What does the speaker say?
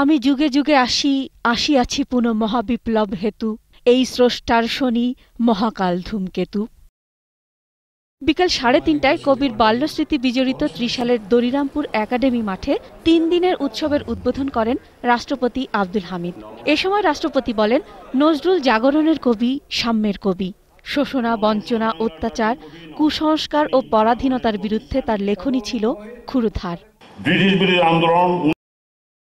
আমি যুগে যুগে আসি আসিয়াছি পুনঃ মহাবিপ্লব হেতু এই স্রষ্টার শনি মহাকাল ধূমকেতু বিকাল সাড়ে তিনটায় কবির বাল্যস্মৃতি বিজড়িত ত্রিশালের দরিরামপুর একাডেমি মাঠে তিন দিনের উৎসবের উদ্বোধন করেন রাষ্ট্রপতি আব্দুল হামিদ এ সময় রাষ্ট্রপতি বলেন নজরুল জাগরণের কবি সাম্যের কবি শোষণা বঞ্চনা অত্যাচার কুসংস্কার ও পরাধীনতার বিরুদ্ধে তার লেখনী ছিল ক্ষুরুধার আন্দোলন